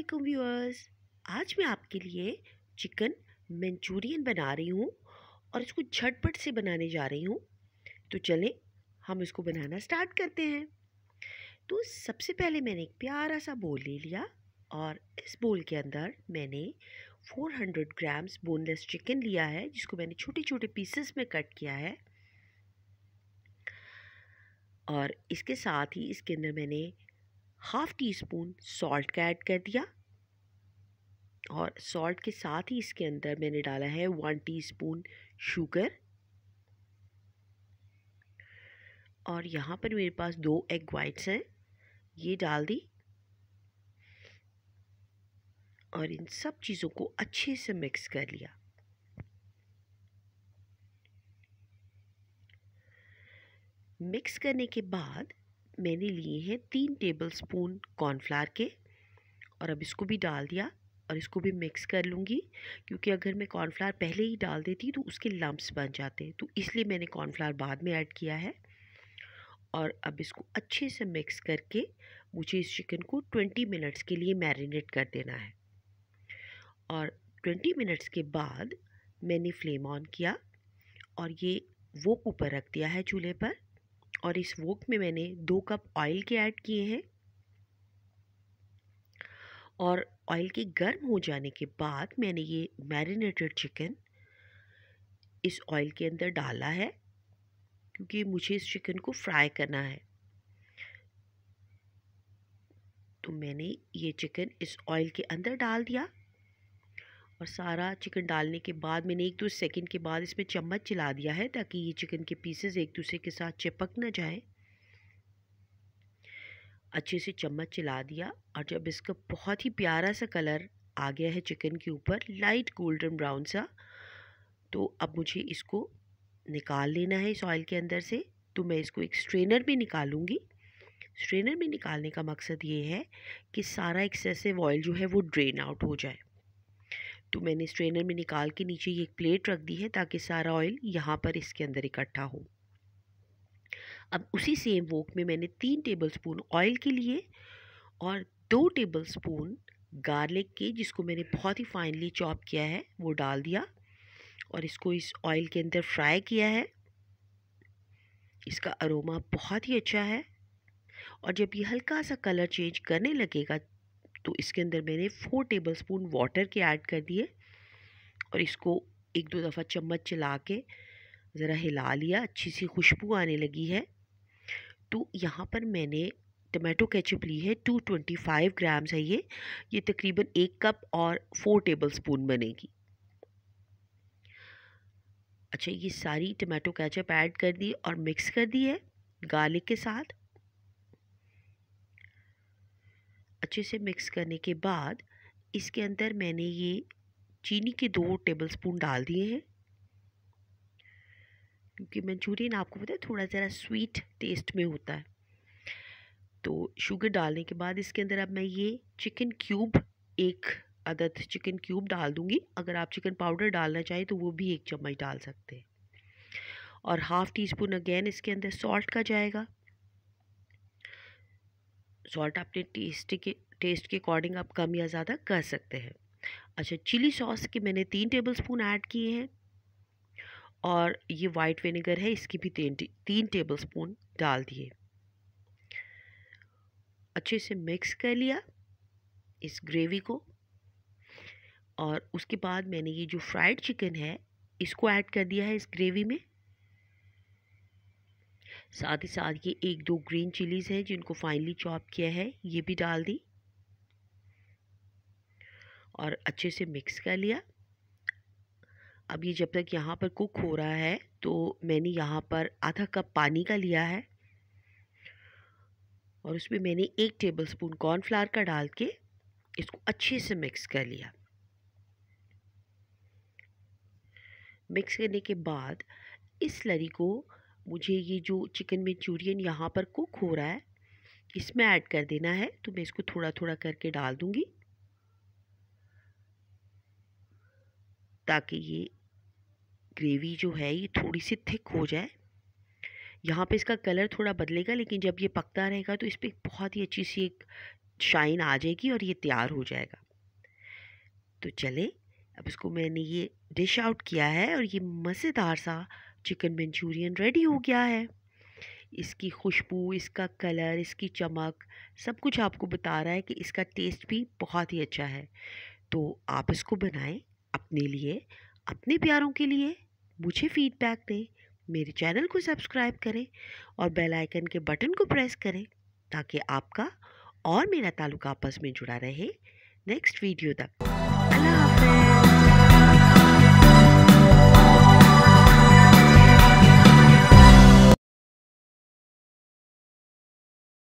वालेकुम व्यूअर्स आज मैं आपके लिए चिकन मंचूरियन बना रही हूँ और इसको झटपट से बनाने जा रही हूँ तो चलें हम इसको बनाना स्टार्ट करते हैं तो सबसे पहले मैंने एक प्यारा सा बोल ले लिया और इस बोल के अंदर मैंने 400 ग्राम्स बोनलेस चिकन लिया है जिसको मैंने छोटे छोटे पीसेस में कट किया है और इसके साथ ही इसके अंदर मैंने हाफ टी स्पून सॉल्ट का ऐड कर दिया और सॉल्ट के साथ ही इसके अंदर मैंने डाला है वन टीस्पून शुगर और यहाँ पर मेरे पास दो एग वाइट्स हैं ये डाल दी और इन सब चीज़ों को अच्छे से मिक्स कर लिया मिक्स करने के बाद मैंने लिए हैं तीन टेबल स्पून कॉर्नफ्लावर के और अब इसको भी डाल दिया और इसको भी मिक्स कर लूँगी क्योंकि अगर मैं कॉर्नफ्लावर पहले ही डाल देती तो उसके लम्ब्स बन जाते तो इसलिए मैंने कॉर्नफ्लावर बाद में ऐड किया है और अब इसको अच्छे से मिक्स करके मुझे इस चिकन को 20 मिनट्स के लिए मैरिनेट कर देना है और 20 मिनट्स के बाद मैंने फ्लेम ऑन किया और ये वो ऊपर रख दिया है चूल्हे पर और इस वोक में मैंने दो कप ऑयल के ऐड किए हैं और ऑयल के गर्म हो जाने के बाद मैंने ये मैरिनेटेड चिकन इस ऑयल के अंदर डाला है क्योंकि मुझे इस चिकन को फ्राई करना है तो मैंने ये चिकन इस ऑयल के अंदर डाल दिया और सारा चिकन डालने के बाद मैंने एक दो सेकंड के बाद इसमें चम्मच चला दिया है ताकि ये चिकन के पीसेस एक दूसरे के साथ चिपक ना जाए अच्छे से चम्मच चला दिया और जब इसका बहुत ही प्यारा सा कलर आ गया है चिकन के ऊपर लाइट गोल्डन ब्राउन सा तो अब मुझे इसको निकाल लेना है इस ऑयल के अंदर से तो मैं इसको एक स्ट्रेनर में निकालूंगी स्ट्रेनर में निकालने का मकसद ये है कि सारा एक्सेसिव ऑयल जो है वो ड्रेन आउट हो जाए तो मैंने स्ट्रेनर में निकाल के नीचे ये एक प्लेट रख दी है ताकि सारा ऑयल यहाँ पर इसके अंदर इकट्ठा हो अब उसी सेम वोक में मैंने तीन टेबल स्पून ऑयल के लिए और दो टेबल स्पून गार्लिक के जिसको मैंने बहुत ही फाइनली चॉप किया है वो डाल दिया और इसको इस ऑयल के अंदर फ्राई किया है इसका अरोमा बहुत ही अच्छा है और जब ये हल्का सा कलर चेंज करने लगेगा तो इसके अंदर मैंने फ़ोर टेबल स्पून वाटर के ऐड कर दिए और इसको एक दो दफ़ा चम्मच चला के ज़रा हिला लिया अच्छी सी खुशबू आने लगी है तो यहाँ पर मैंने टमाटो केचप ली है टू ट्वेंटी फाइव ग्राम्स है ये ये तकरीबन एक कप और फोर टेबल स्पून बनेगी अच्छा ये सारी टमाटो केचप ऐड कर दी और मिक्स कर दी है गार्लिक के साथ अच्छे से मिक्स करने के बाद इसके अंदर मैंने ये चीनी के दो टेबलस्पून डाल दिए हैं क्योंकि मंचूरियन आपको पता है थोड़ा ज़रा स्वीट टेस्ट में होता है तो शुगर डालने के बाद इसके अंदर अब मैं ये चिकन क्यूब एक अदद चिकन क्यूब डाल दूँगी अगर आप चिकन पाउडर डालना चाहें तो वो भी एक चम्मच डाल सकते हैं और हाफ़ टी स्पून अगेन इसके अंदर सॉल्ट का जाएगा सॉल्ट अपने टेस्ट के टेस्ट के अकॉर्डिंग आप कम या ज़्यादा कर सकते हैं अच्छा चिली सॉस के मैंने तीन टेबल स्पून ऐड किए हैं और ये वाइट विनेगर है इसकी भी तीन तीन टेबल स्पून डाल दिए अच्छे से मिक्स कर लिया इस ग्रेवी को और उसके बाद मैंने ये जो फ्राइड चिकन है इसको ऐड कर दिया है इस ग्रेवी में साथ ही साथ ये एक दो ग्रीन चिलीज़ हैं जिनको फाइनली चॉप किया है ये भी डाल दी और अच्छे से मिक्स कर लिया अब ये जब तक यहाँ पर कुक हो रहा है तो मैंने यहाँ पर आधा कप पानी का लिया है और उसमें मैंने एक टेबल स्पून कॉर्नफ्लावर का डाल के इसको अच्छे से मिक्स कर लिया मिक्स करने के बाद इस लरी को मुझे ये जो चिकन मंचूरियन यहाँ पर कुक हो रहा है इसमें ऐड कर देना है तो मैं इसको थोड़ा थोड़ा करके डाल दूँगी ताकि ये ग्रेवी जो है ये थोड़ी सी थिक हो जाए यहाँ पे इसका कलर थोड़ा बदलेगा लेकिन जब ये पकता रहेगा तो इस पर बहुत ही अच्छी सी एक शाइन आ जाएगी और ये तैयार हो जाएगा तो चले अब इसको मैंने ये डिश आउट किया है और ये मज़ेदार सा चिकन मंचूरियन रेडी हो गया है इसकी खुशबू इसका कलर इसकी चमक सब कुछ आपको बता रहा है कि इसका टेस्ट भी बहुत ही अच्छा है तो आप इसको बनाएं अपने लिए अपने प्यारों के लिए मुझे फीडबैक दें मेरे चैनल को सब्सक्राइब करें और बेल आइकन के बटन को प्रेस करें ताकि आपका और मेरा ताल्लुक आपस में जुड़ा रहे नेक्स्ट वीडियो तक